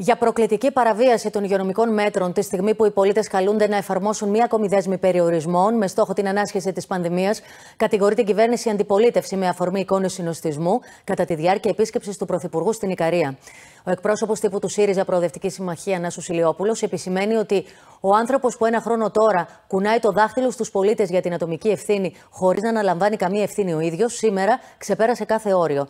Για προκλητική παραβίαση των υγειονομικών μέτρων, τη στιγμή που οι πολίτες καλούνται να εφαρμόσουν μία ακόμη δέσμη περιορισμών με στόχο την ανάσχεση της πανδημίας, κατηγορεί την κυβέρνηση αντιπολίτευση με αφορμή εικόνε συνοστισμού κατά τη διάρκεια επίσκεψης του Πρωθυπουργού στην Ικαρία. Ο εκπρόσωπος τύπου του ΣΥΡΙΖΑ Προοδευτική Συμμαχία, Νάσου Ηλιόπουλος, επισημαίνει ότι ο άνθρωπος που ένα χρόνο τώρα κουνάει το δάχτυλο στους πολίτες για την ατομική ευθύνη, χωρίς να αναλαμβάνει καμία ευθύνη ο ίδιος, σήμερα ξεπέρασε κάθε όριο.